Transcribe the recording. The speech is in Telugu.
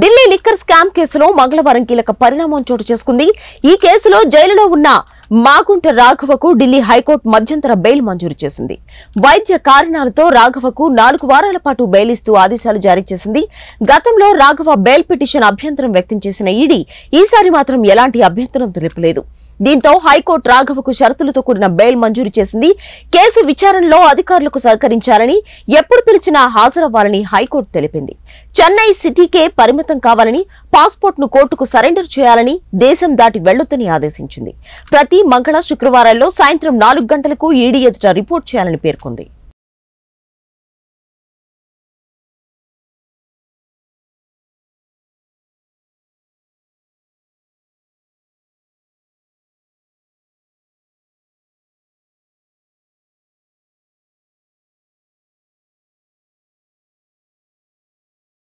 ఢిల్లీ లిక్కర్ స్కామ్ కేసులో మంగళవారం కీలక పరిణామం చోటు చేసుకుంది ఈ కేసులో జైలులో ఉన్న మాగుంట రాఘవకు ఢిల్లీ హైకోర్టు మధ్యంతర బెయిల్ మంజూరు చేసింది వైద్య కారణాలతో రాఘవకు నాలుగు వారాల పాటు బెయిల్ ఇస్తూ ఆదేశాలు జారీ చేసింది గతంలో రాఘవ బెయిల్ పిటిషన్ అభ్యంతరం వ్యక్తం చేసిన ఈడీ ఈసారి మాత్రం ఎలాంటి అభ్యంతరం తెలిపలేదు దీంతో హైకోర్టు రాఘవకు షరతులతో కూడిన బెయిల్ మంజూరు చేసింది కేసు విచారణలో అధికారులకు సహకరించాలని ఎప్పుడు పిలిచినా హాజరవ్వాలని హైకోర్టు తెలిపింది చెన్నై సిటీకే పరిమితం కావాలని పాస్పోర్ట్ ను కోర్టుకు సరెండర్ చేయాలని దేశం దాటి వెళ్లొద్దని ఆదేశించింది ప్రతి మంగళ శుక్రవారాల్లో సాయంత్రం నాలుగు గంటలకు ఈడీ ఎదుట రిపోర్ట్ చేయాలని పేర్కొంది